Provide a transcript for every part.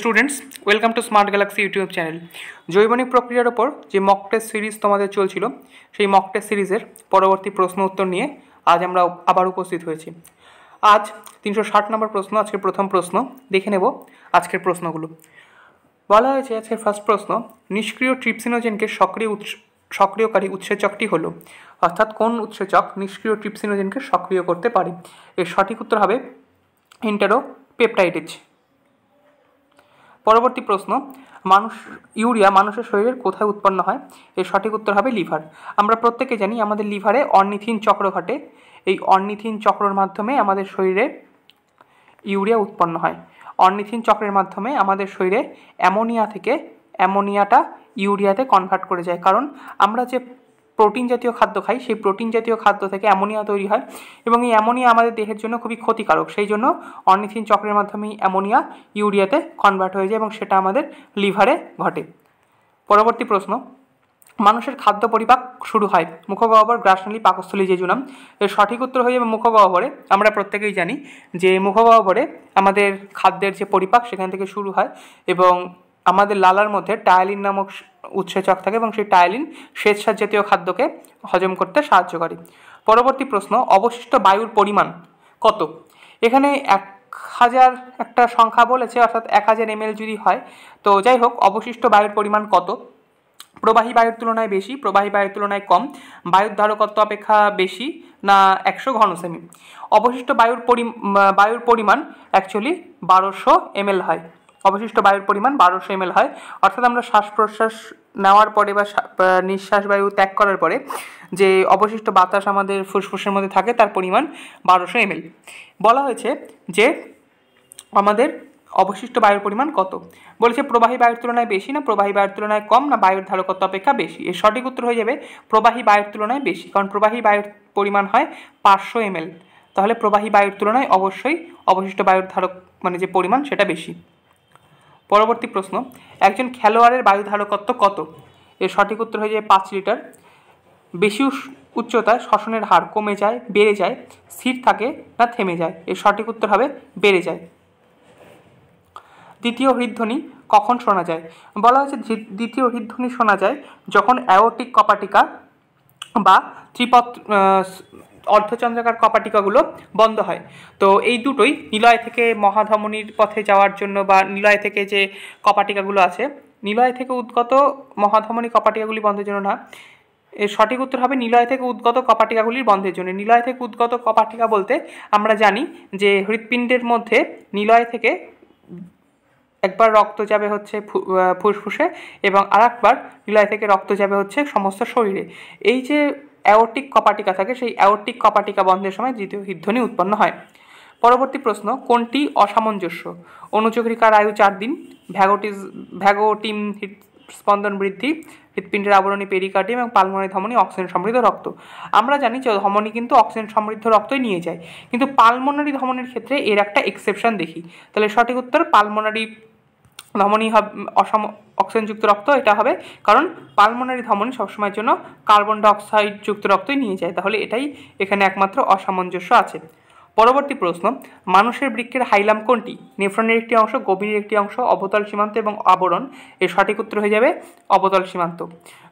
students welcome to Smart Galaxy YouTube channel জৈবনিক প্রক্রিয়ার ওপর যে মক টেস্ট সিরিজ তোমাদের চলছিল সেই মক টেস্ট সিরিজের পরবর্তী প্রশ্ন উত্তর নিয়ে আজ আমরা আবার উপস্থিত হয়েছি আজ তিনশো ষাট নম্বর প্রশ্ন আজকের প্রথম প্রশ্ন দেখে নেব আজকের প্রশ্নগুলো বলা হয়েছে আজকের ফার্স্ট প্রশ্ন নিষ্ক্রিয় ট্রিপসিনোজেনকে সক্রিয় উৎস সক্রিয়কারী উৎসেচকটি হলো অর্থাৎ কোন উৎসেচক নিষ্ক্রিয় ট্রিপসিনোজেনকে সক্রিয় করতে পারে এর সঠিক উত্তর হবে ইন্টারো পেপটাইটিস পরবর্তী প্রশ্ন মানুষ ইউরিয়া মানুষের শরীরের কোথায় উৎপন্ন হয় এর সঠিক উত্তর হবে লিভার আমরা প্রত্যেকে জানি আমাদের লিভারে অর্নিথিন চক্র ঘটে এই অর্নিথিন চক্রর মাধ্যমে আমাদের শরীরে ইউরিয়া উৎপন্ন হয় অর্নিথিন চক্রের মাধ্যমে আমাদের শরীরে অ্যামোনিয়া থেকে অ্যামোনিয়াটা ইউরিয়াতে কনভার্ট করে যায় কারণ আমরা যে প্রোটিন জাতীয় খাদ্য খাই সেই প্রোটিন জাতীয় খাদ্য থেকে অ্যামোনিয়া তৈরি হয় এবং এই অ্যামোনিয়া আমাদের দেহের জন্য খুবই ক্ষতিকারক সেই জন্য অর্নিথিন চক্রের মাধ্যমে অ্যামোনিয়া ইউরিয়াতে কনভার্ট হয়ে যায় এবং সেটা আমাদের লিভারে ঘটে পরবর্তী প্রশ্ন মানুষের খাদ্য পরিপাক শুরু হয় মুখগহ্বর গ্রাসনালী পাকস্থলী যে জুনাম এর সঠিক উত্তর হয়ে যাবে মুখগহ্বরে আমরা প্রত্যেকেই জানি যে মুখগহ্বরে আমাদের খাদ্যের যে পরিপাক সেখান থেকে শুরু হয় এবং আমাদের লালার মধ্যে টায়ালিন নামক উৎসেচক থাকে এবং সেই টায়ালিন স্বেচ্ছা জাতীয় খাদ্যকে হজম করতে সাহায্য করে পরবর্তী প্রশ্ন অবশিষ্ট বায়ুর পরিমাণ কত এখানে এক হাজার একটা সংখ্যা বলেছে অর্থাৎ এক হাজার এমএল যদি হয় তো যাই হোক অবশিষ্ট বায়ুর পরিমাণ কত প্রবাহী বায়ুর তুলনায় বেশি প্রবাহী বায়ুর তুলনায় কম বায়ুর ধারকত্ব অপেক্ষা বেশি না একশো ঘনসেমি অবশিষ্ট বায়ুর পরি বায়ুর পরিমাণ অ্যাকচুয়ালি বারোশো এমএল হয় অবশিষ্ট বায়ুর পরিমাণ বারোশো এমএল হয় অর্থাৎ আমরা শ্বাস প্রশ্বাস নেওয়ার পরে বা নিঃশ্বাস বায়ু ত্যাগ করার পরে যে অবশিষ্ট বাতাস আমাদের ফুসফুসের মধ্যে থাকে তার পরিমাণ বারোশো এমএল বলা হয়েছে যে আমাদের অবশিষ্ট বায়ুর পরিমাণ কত বলেছে প্রবাহী বায়ুর তুলনায় বেশি না প্রবাহী বায়ুর তুলনায় কম না বায়ুর ধারকত্ব অপেক্ষা বেশি এর সঠিক উত্তর হয়ে যাবে প্রবাহী বায়ুর তুলনায় বেশি কারণ প্রবাহী বায়ুর পরিমাণ হয় পাঁচশো এমএল তাহলে প্রবাহী বায়ুর তুলনায় অবশ্যই অবশিষ্ট বায়ুর ধারক মানে যে পরিমাণ সেটা বেশি পরবর্তী প্রশ্ন একজন খেলোয়াড়ের বায়ু ধারকত্ব কত এর সঠিক উত্তর হয়ে যায় পাঁচ লিটার বেশি উচ্চতায় শ্বসনের হার কমে যায় বেড়ে যায় স্থির থাকে না থেমে যায় এর সঠিক উত্তর হবে বেড়ে যায় দ্বিতীয় হৃদ্ধ্বনি কখন শোনা যায় বলা হয়েছে দ্বিতীয় হৃদ্ধ্বনি শোনা যায় যখন অ্যাওটিক কপাটিকা বা ত্রিপত অর্ধচন্দ্রাকার কপাটিকাগুলো বন্ধ হয় তো এই দুটোই নিলয় থেকে মহাধমনির পথে যাওয়ার জন্য বা নিলয় থেকে যে কপাটিকাগুলো আছে নিলয় থেকে উদ্গত মহাধমনী কপাটিকাগুলি বন্ধের জন্য না এর সঠিক উত্তর হবে নিলয় থেকে উদ্গত কপাটিকাগুলির বন্ধের জন্য নিলয় থেকে উদ্গত কপাটিকা বলতে আমরা জানি যে হৃৎপিণ্ডের মধ্যে নিলয় থেকে একবার রক্ত যাবে হচ্ছে ফুসফুসে এবং আর একবার নিলয় থেকে রক্ত যাবে হচ্ছে সমস্ত শরীরে এই যে অ্যাওটিক কপাটিকা থাকে সেই অ্যাওটিক কপাটিকা বন্ধের সময় দ্বিতীয় হৃদধ্বনি উৎপন্ন হয় পরবর্তী প্রশ্ন কোনটি অসামঞ্জস্য অনুচক্রিকার আয়ু চার দিন ভ্যাগোটিস ভ্যাগোটিম স্পন্দন বৃদ্ধি হৃৎপিণ্ডের আবরণী পেরিকার্ডিয়াম এবং পালমোনারি ধমনি অক্সিজেন সমৃদ্ধ রক্ত আমরা জানি যে ধমনী কিন্তু অক্সিজেন সমৃদ্ধ রক্তই নিয়ে যায় কিন্তু পালমোনারি ধমনের ক্ষেত্রে এর একটা এক্সেপশন দেখি তাহলে সঠিক উত্তর পালমোনারি ধমনি হবে অসম অক্সিজেনযুক্ত রক্ত এটা হবে কারণ পালমোনারি ধমনী সবসময়ের জন্য কার্বন ডাইঅক্সাইড যুক্ত রক্তই নিয়ে যায় তাহলে এটাই এখানে একমাত্র অসামঞ্জস্য আছে পরবর্তী প্রশ্ন মানুষের বৃক্ষের হাইলাম কোনটি নেফ্রনের একটি অংশ গভীরের একটি অংশ অবতল সীমান্ত এবং আবরণ এর সঠিক উত্তর হয়ে যাবে অবতল সীমান্ত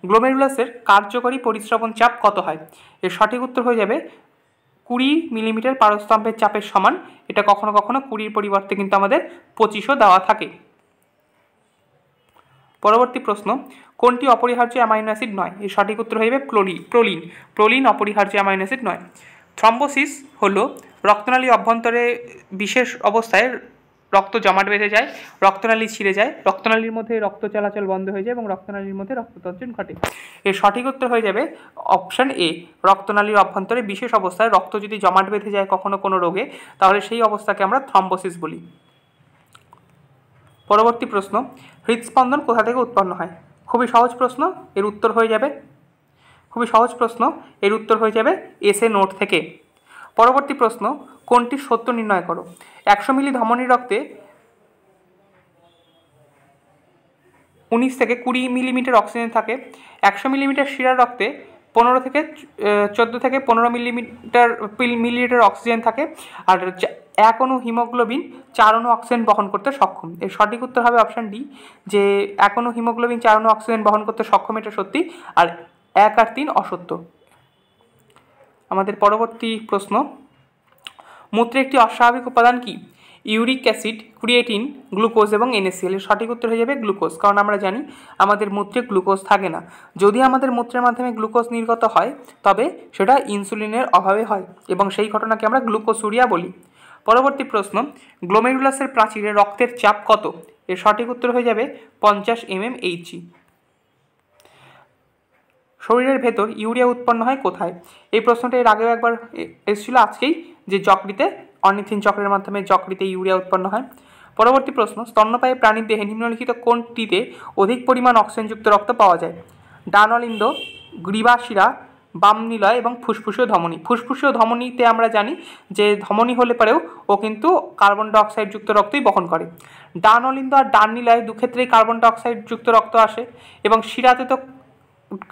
গ্লোমেরুলাসের কার্যকরী পরিশ্রবণ চাপ কত হয় এর সঠিক উত্তর হয়ে যাবে কুড়ি মিলিমিটার পারস্তম্ভের চাপের সমান এটা কখনো কখনো কুড়ির পরিবর্তে কিন্তু আমাদের পঁচিশও দেওয়া থাকে পরবর্তী প্রশ্ন কোনটি অপরিহার্য অ্যামাইনো অ্যাসিড নয় এর সঠিক উত্তর যাবে ক্লোরি প্রোলিন প্রোলিন অপরিহার্য অ্যামাইনো অ্যাসিড নয় থ্রম্বোসিস হল রক্তনালী অভ্যন্তরে বিশেষ অবস্থায় রক্ত জমাট বেঁধে যায় রক্তনালী ছিঁড়ে যায় রক্তনালীর মধ্যে রক্ত চলাচল বন্ধ হয়ে যায় এবং রক্তনালীর মধ্যে রক্ততঞ্চন ঘটে এর সঠিক উত্তর হয়ে যাবে অপশান এ রক্তনালীর অভ্যন্তরে বিশেষ অবস্থায় রক্ত যদি জমাট বেঁধে যায় কখনো কোনো রোগে তাহলে সেই অবস্থাকে আমরা থ্রম্বোসিস বলি পরবর্তী প্রশ্ন হৃদস্পন্দন কোথা থেকে উৎপন্ন হয় খুবই সহজ প্রশ্ন এর উত্তর হয়ে যাবে খুবই সহজ প্রশ্ন এর উত্তর হয়ে যাবে এসএ নোট থেকে পরবর্তী প্রশ্ন কোনটি সত্য নির্ণয় করো একশো মিলি ধমনীর রক্তে উনিশ থেকে কুড়ি মিলিমিটার অক্সিজেন থাকে একশো মিলিমিটার শিরার রক্তে পনেরো থেকে চোদ্দো থেকে পনেরো মিলিমিটার মিলিলিটার অক্সিজেন থাকে আর এক অণু হিমোগ্লোবিন চার অণু অক্সিজেন বহন করতে সক্ষম এর সঠিক উত্তর হবে অপশান ডি যে এক অণু হিমোগ্লোবিন চার অণু অক্সিজেন বহন করতে সক্ষম এটা সত্যি আর এক আর তিন অসত্য আমাদের পরবর্তী প্রশ্ন মূত্রে একটি অস্বাভাবিক উপাদান কি ইউরিক অ্যাসিড ক্রিয়েটিন গ্লুকোজ এবং এনএসিএল এর সঠিক উত্তর হয়ে যাবে গ্লুকোজ কারণ আমরা জানি আমাদের মূত্রে গ্লুকোজ থাকে না যদি আমাদের মূত্রের মাধ্যমে গ্লুকোজ নির্গত হয় তবে সেটা ইনসুলিনের অভাবে হয় এবং সেই ঘটনাকে আমরা গ্লুকোসুরিয়া বলি পরবর্তী প্রশ্ন গ্লোমেরুলাসের প্রাচীরে রক্তের চাপ কত এর সঠিক উত্তর হয়ে যাবে পঞ্চাশ এম এম এইচি শরীরের ভেতর ইউরিয়া উৎপন্ন হয় কোথায় এই প্রশ্নটা এর আগেও একবার এসেছিল আজকেই যে যকৃতে অর্নিথিন চক্রের মাধ্যমে যকৃতে ইউরিয়া উৎপন্ন হয় পরবর্তী প্রশ্ন স্তন্যপায়ী প্রাণীর দেহে নিম্নলিখিত কোনটিতে অধিক পরিমাণ অক্সিজেনযুক্ত রক্ত পাওয়া যায় ডানলিন্দ গ্রীবাশিরা বামনিলয় এবং ফুসফুসীয় ধমনী ফুসফুসীয় ধমনীতে আমরা জানি যে ধমনী হলে পরেও ও কিন্তু কার্বন ডাইঅক্সাইডযুক্ত রক্তই বহন করে ডান অলিন্দ আর ডান নিলয় দুক্ষেত্রেই কার্বন ডাইঅক্সাইডযুক্ত রক্ত আসে এবং শিরাতে তো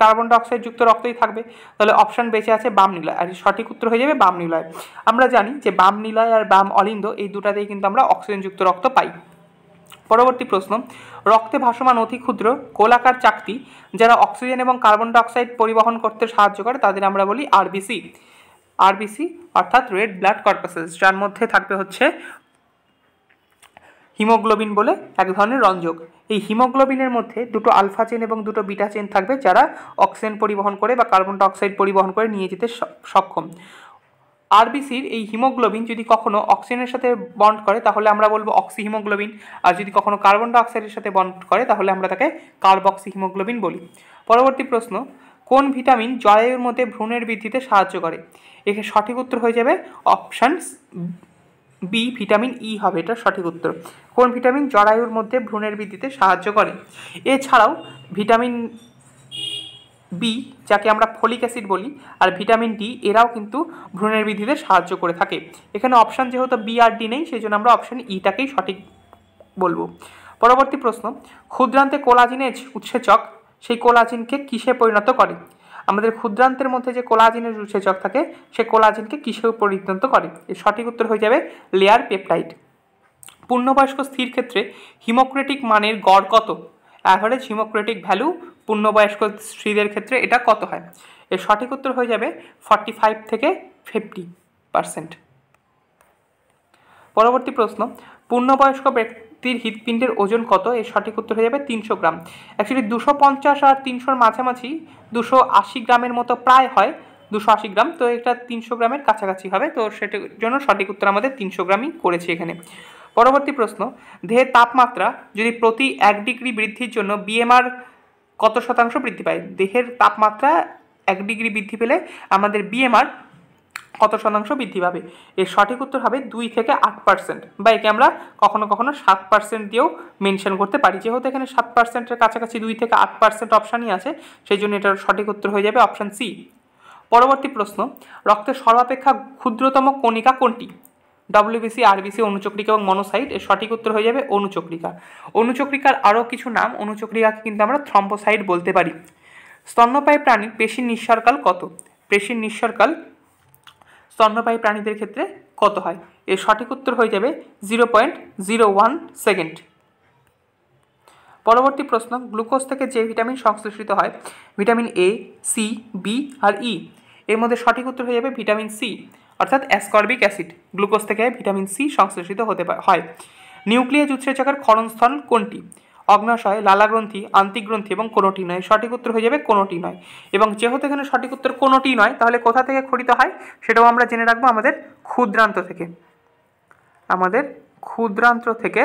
কার্বন ডাইঅক্সাইড যুক্ত রক্তই থাকবে তাহলে অপশান বেঁচে আছে বাম নিলয় আর সঠিক উত্তর হয়ে যাবে বাম নিলয় আমরা জানি যে বাম নিলয় আর বাম অলিন্দ এই দুটাতেই কিন্তু আমরা অক্সিজেনযুক্ত রক্ত পাই পরবর্তী প্রশ্ন রক্তে ভাসমান অতি ক্ষুদ্র কোলাকার চাকতি যারা অক্সিজেন এবং কার্বন ডাইঅক্সাইড পরিবহন করতে সাহায্য করে তাদের আমরা বলি আরবিসি আরবিসি অর্থাৎ রেড ব্লাড কর্পাসেস যার মধ্যে থাকবে হচ্ছে হিমোগ্লোবিন বলে এক ধরনের রঞ্জক এই হিমোগ্লোবিনের মধ্যে দুটো আলফা চেন এবং দুটো বিটা চেন থাকবে যারা অক্সিজেন পরিবহন করে বা কার্বন ডাইঅক্সাইড পরিবহন করে নিয়ে যেতে সক্ষম আরবিসির এই হিমোগ্লোবিন যদি কখনো অক্সিজেনের সাথে বন্ড করে তাহলে আমরা বলবো অক্সি হিমোগ্লোবিন আর যদি কখনো কার্বন ডাইঅক্সাইডের সাথে বন্ড করে তাহলে আমরা তাকে কার্বক্সি হিমোগ্লোবিন বলি পরবর্তী প্রশ্ন কোন ভিটামিন জরায়ুর মধ্যে ভ্রূণের বৃদ্ধিতে সাহায্য করে এখে সঠিক উত্তর হয়ে যাবে অপশান বি ভিটামিন ই হবে এটা সঠিক উত্তর কোন ভিটামিন জরায়ুর মধ্যে ভ্রূণের বৃদ্ধিতে সাহায্য করে এছাড়াও ভিটামিন বি যাকে আমরা ফলিক অ্যাসিড বলি আর ভিটামিন ডি এরাও কিন্তু ভ্রূণের বৃদ্ধিতে সাহায্য করে থাকে এখানে অপশান যেহেতু বি আর ডি নেই সেই জন্য আমরা অপশান ইটাকেই e সঠিক বলবো পরবর্তী প্রশ্ন ক্ষুদ্রান্তে কোলাজিনেজ উৎসেচক সেই কোলাজিনকে কিসে পরিণত করে আমাদের ক্ষুদ্রান্তের মধ্যে যে কোলাজিনের উৎসেচক থাকে সে কোলাজিনকে কিসে পরিণত করে এর সঠিক উত্তর হয়ে যাবে লেয়ার পেপটাইড পূর্ণবয়স্ক স্থির ক্ষেত্রে হিমোক্রেটিক মানের গড় কত অ্যাভারেজ হিমোক্রেটিক ভ্যালু পূর্ণবয়স্ক স্ত্রীদের ক্ষেত্রে এটা কত হয় এর সঠিক উত্তর হয়ে যাবে ফর্টি ফাইভ থেকে ফিফটি পারসেন্ট পরবর্তী প্রশ্ন পূর্ণবয়স্ক ব্যক্তির হৃদপিণ্ডের ওজন কত এর সঠিক উত্তর হয়ে যাবে তিনশো গ্রাম অ্যাকচুয়ালি দুশো পঞ্চাশ আর তিনশোর মাঝামাঝি দুশো আশি গ্রামের মতো প্রায় হয় দুশো আশি গ্রাম তো এটা তিনশো গ্রামের কাছাকাছি হবে তো সেটার জন্য সঠিক উত্তর আমাদের তিনশো গ্রামই করেছি এখানে পরবর্তী প্রশ্ন দেহের তাপমাত্রা যদি প্রতি এক ডিগ্রি বৃদ্ধির জন্য বিএমআর কত শতাংশ বৃদ্ধি পায় দেহের তাপমাত্রা এক ডিগ্রি বৃদ্ধি পেলে আমাদের বিএমআর কত শতাংশ বৃদ্ধি পাবে এর সঠিক উত্তর হবে দুই থেকে আট পার্সেন্ট বা একে আমরা কখনো কখনো সাত পার্সেন্ট দিয়েও মেনশন করতে পারি যেহেতু এখানে সাত পার্সেন্টের কাছাকাছি দুই থেকে আট পার্সেন্ট অপশানই আছে সেই জন্য এটার সঠিক উত্তর হয়ে যাবে অপশান সি পরবর্তী প্রশ্ন রক্তের সর্বাপেক্ষা ক্ষুদ্রতম কণিকা কোনটি ডব্লিউবিসি আরবিসি অনুচক্রিকা এবং মনোসাইট এর সঠিক উত্তর হয়ে যাবে অনুচক্রিকা অনুচক্রিকার আরও কিছু নাম অনুচক্রিকাকে কিন্তু আমরা থ্রম্পোসাইট বলতে পারি স্তন্যপায়ী প্রাণীর পেশির নিঃসরকাল কত পেশির নিঃসরকাল স্তন্যপায়ী প্রাণীদের ক্ষেত্রে কত হয় এর সঠিক উত্তর হয়ে যাবে zero point zero one second পরবর্তী প্রশ্ন গ্লুকোজ থেকে যে ভিটামিন সংশ্লেষিত হয় ভিটামিন এ সি বি আর ই e, এর মধ্যে সঠিক উত্তর হয়ে যাবে ভিটামিন সি অর্থাৎ অ্যাসকর্বিক অ্যাসিড গ্লুকোজ থেকে ভিটামিন সি সংশ্লেষিত হতে হয় নিউক্লিয়াস উৎসেচকের ক্ষরণস্থল কোনটি অগ্নাশয় লালাগ্রন্থি আন্তিগ্রন্থি এবং কোনোটি নয় সঠিক উত্তর হয়ে যাবে কোনোটি নয় এবং যেহেতু এখানে সঠিক উত্তর কোনোটি নয় তাহলে কোথা থেকে খরিত হয় সেটাও আমরা জেনে রাখবো আমাদের ক্ষুদ্রান্ত থেকে আমাদের ক্ষুদ্রান্ত থেকে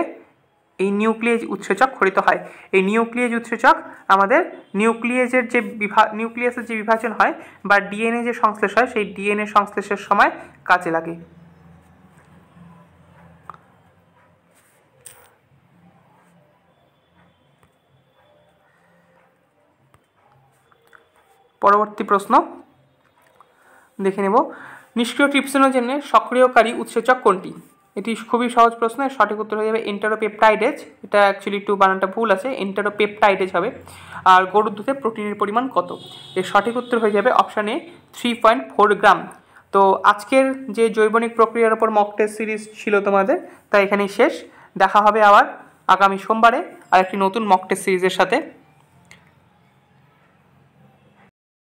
এই নিউক্লিয়েজ উৎসেচক খরিত হয় এই নিউক্লিয়েজ উৎসেচক আমাদের নিউক্লিয়েজের যে বিভা নিউক্লিয়াসের যে বিভাজন হয় বা ডিএনএ যে সংশ্লেষ হয় সেই ডিএনএ সংশ্লেষের সময় কাজে লাগে পরবর্তী প্রশ্ন দেখে নেব নিষ্ক্রিয় ট্রিপসিনোজেনের সক্রিয়কারী উৎসেচক কোনটি এটি খুবই সহজ প্রশ্ন সঠিক উত্তর হয়ে যাবে ইন্টারোপেপটাইডেজ এটা অ্যাকচুয়ালি একটু বানানটা ভুল আছে ইন্টারোপেপটাইডেজ হবে আর গরুর দুধে প্রোটিনের পরিমাণ কত এর সঠিক উত্তর হয়ে যাবে option A three point four gram তো আজকের যে জৈবনিক প্রক্রিয়ার ওপর মক টেস্ট সিরিজ ছিল তোমাদের তা এখানেই শেষ দেখা হবে আবার আগামী সোমবারে আর একটি নতুন মক টেস্ট সিরিজের সাথে